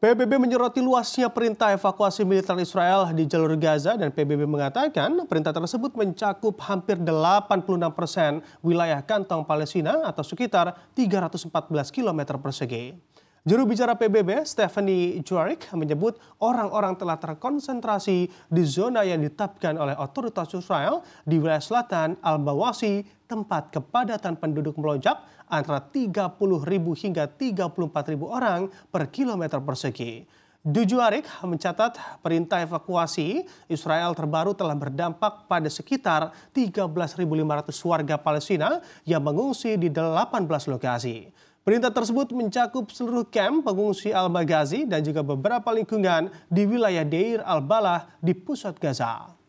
PBB menyoroti luasnya perintah evakuasi militer Israel di jalur Gaza dan PBB mengatakan perintah tersebut mencakup hampir 86 persen wilayah kantong Palestina atau sekitar 314 km persegi. Juru bicara PBB Stephanie Juarik menyebut orang-orang telah terkonsentrasi di zona yang ditetapkan oleh otoritas Israel di wilayah selatan Al-Bawasi, tempat kepadatan penduduk melonjak antara 30.000 hingga 34.000 orang per kilometer persegi. Dujuarik mencatat perintah evakuasi Israel terbaru telah berdampak pada sekitar 13.500 warga Palestina yang mengungsi di 18 lokasi. Perintah tersebut mencakup seluruh kamp pengungsi Al-Maghazi dan juga beberapa lingkungan di wilayah Deir al-Balah di pusat Gaza.